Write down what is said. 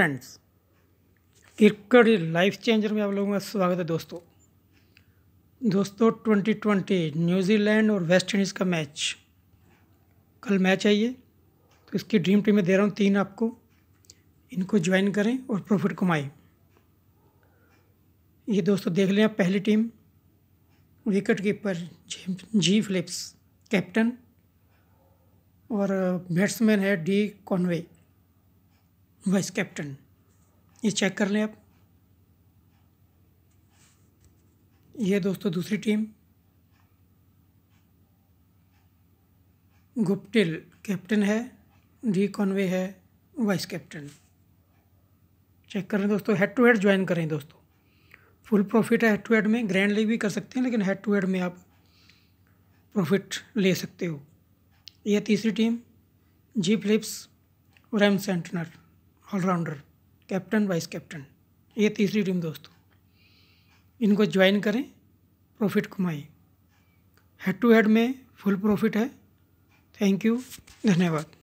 friends cricket life changer में आप लोगों का स्वागत है दोस्तों दोस्तों 2020 न्यूजीलैंड और वेस्ट इंडीज़ का मैच कल मैच है ये तो इसकी ड्रीम टीम में दे रहा हूँ तीन आपको इनको ज्वाइन करें और प्रॉफिट कमाएं ये दोस्तों देख लें आप पहली team wicket keeper G Phillips captain और बैट्समैन है डी कॉनवे वाइस कैप्टन ये चेक कर लें आप ये दोस्तों दूसरी टीम गुप्टिल कैप्टन है डी कॉनवे है वाइस कैप्टन चेक करें दोस्तों हेड टू हेड ज्वाइन करें दोस्तों फुल प्रॉफिट है हेड टू हेड में ग्रैंड लीग भी कर सकते हैं लेकिन हेड टू हेड में आप प्रॉफिट ले सकते हो यह तीसरी टीम जी फिलिप्स और M Santner all rounder captain vice captain ये तीसरी टीम दोस्तों इनको ज्वाइन करें प्रॉफिट कमाएं हेड टू हेड में फुल प्रॉफिट है थैंक यू धन्यवाद